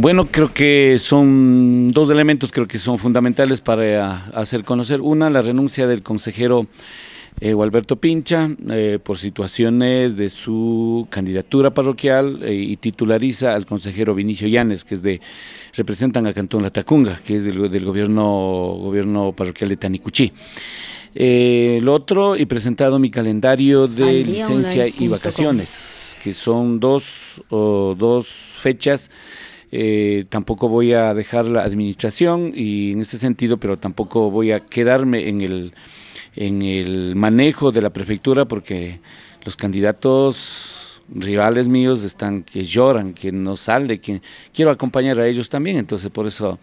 Bueno, creo que son dos elementos creo que son fundamentales para eh, hacer conocer. Una, la renuncia del consejero eh, Alberto Pincha eh, por situaciones de su candidatura parroquial eh, y titulariza al consejero Vinicio Llanes, que es de representan a Cantón Latacunga, que es del, gobierno, gobierno parroquial de Tanicuchí. el otro, y presentado mi calendario de licencia y vacaciones, que son dos, o dos fechas eh, tampoco voy a dejar la administración y en ese sentido, pero tampoco voy a quedarme en el, en el manejo de la prefectura porque los candidatos rivales míos están que lloran, que no salen que quiero acompañar a ellos también, entonces por eso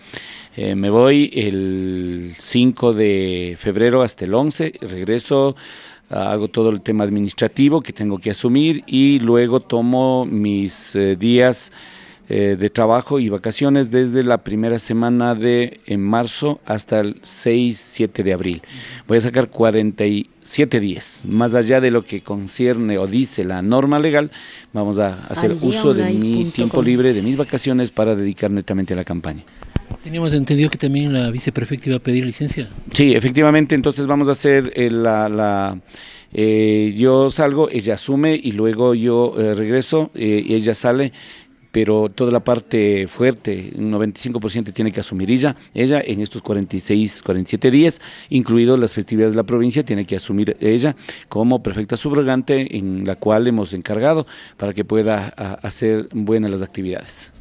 eh, me voy el 5 de febrero hasta el 11, regreso hago todo el tema administrativo que tengo que asumir y luego tomo mis eh, días eh, de trabajo y vacaciones desde la primera semana de en marzo hasta el 6-7 de abril. Voy a sacar 47 días. Más allá de lo que concierne o dice la norma legal, vamos a hacer uso de mi tiempo libre, de mis vacaciones, para dedicar netamente a la campaña. Teníamos entendido que también la viceprefecta iba a pedir licencia. Sí, efectivamente, entonces vamos a hacer eh, la... Eh, yo salgo, ella asume y luego yo regreso, y ella sale pero toda la parte fuerte, un 95% tiene que asumir ella, ella en estos 46, 47 días, incluidos las festividades de la provincia, tiene que asumir ella como perfecta subrogante en la cual hemos encargado para que pueda ah, hacer buenas las actividades.